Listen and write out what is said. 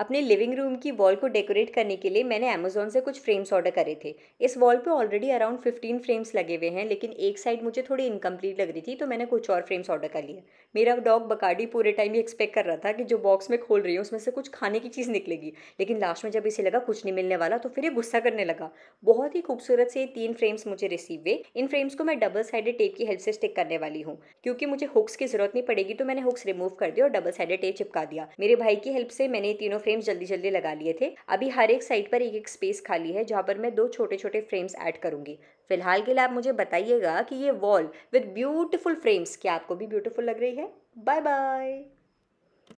अपने living room की wall को डेकोरेट करने के लिए मैंने अमेजोन से कुछ फ्रेम्स ऑर्डर करे थे इस वॉल पे ऑलरेडी अराउंड फिफ्टीन फ्रेम्स लगे हुए हैं लेकिन एक साइड मुझे थोड़ी इनकम्प्लीट लग रही थी तो मैंने कुछ और फ्रेम्स ऑर्डर कर लिए मेरा डॉग बकाडी पूरे टाइम ही एक्सपेक्ट कर रहा था कि जो बॉक्स में खोल रही हूँ उसमें से कुछ खाने की चीज़ निकलेगी लेकिन लास्ट में जब इसे लगा कुछ नहीं मिलने वाला तो फिर ये गुस्सा करने लगा बहुत ही खूबसूरत से तीन फ्रेम्स मुझे रिसीव हुए इन फ्रेम्स को मैं डबल साइडेड टेप की हेल्प से स्टिक करने वाली हूँ क्योंकि मुझे हुक्स की जरूरत नहीं पड़ेगी तो मैंने हुक्स रिमूव कर दिया और डबल साइडेड टेप चिपका दिया मेरे भाई की हेल्प से मैंने तीनों फ्रेम्स जल्दी जल्दी लगा लिए थे अभी हर एक साइड पर एक एक स्पेस खाली है जहाँ पर मैं दो छोटे छोटे फ्रेम्स ऐड करूँगी फिलहाल के लिए आप मुझे बताइएगा कि ये वॉल विद ब्यूटिफुल फ्रेम्स क्या आपको भी ब्यूटिफुल लग रही है बाय बाय